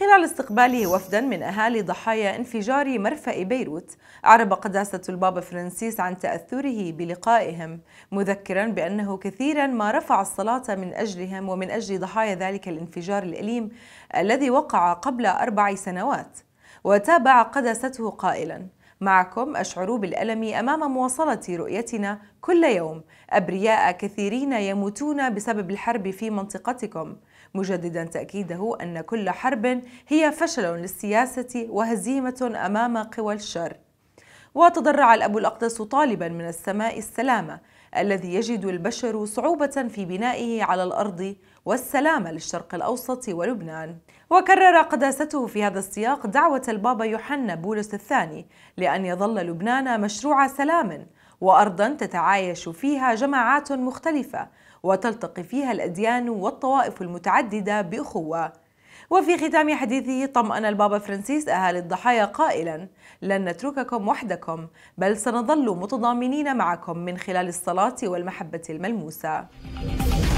خلال استقباله وفدا من أهالي ضحايا انفجار مرفأ بيروت أعرب قداسة البابا فرانسيس عن تأثره بلقائهم مذكرا بأنه كثيرا ما رفع الصلاة من أجلهم ومن أجل ضحايا ذلك الانفجار الأليم الذي وقع قبل أربع سنوات وتابع قداسته قائلا معكم أشعر بالألم أمام مواصلة رؤيتنا كل يوم أبرياء كثيرين يموتون بسبب الحرب في منطقتكم مجددا تأكيده أن كل حرب هي فشل للسياسة وهزيمة أمام قوى الشر وتضرع الأب الأقدس طالبا من السماء السلامة الذي يجد البشر صعوبة في بنائه على الأرض والسلام للشرق الأوسط ولبنان وكرر قداسته في هذا السياق دعوة البابا يوحنا بولس الثاني لأن يظل لبنان مشروع سلام وأرضا تتعايش فيها جماعات مختلفة وتلتقي فيها الأديان والطوائف المتعددة بأخوة وفي ختام حديثه طمأن البابا فرانسيس أهالي الضحايا قائلا لن نترككم وحدكم بل سنظل متضامنين معكم من خلال الصلاة والمحبة الملموسة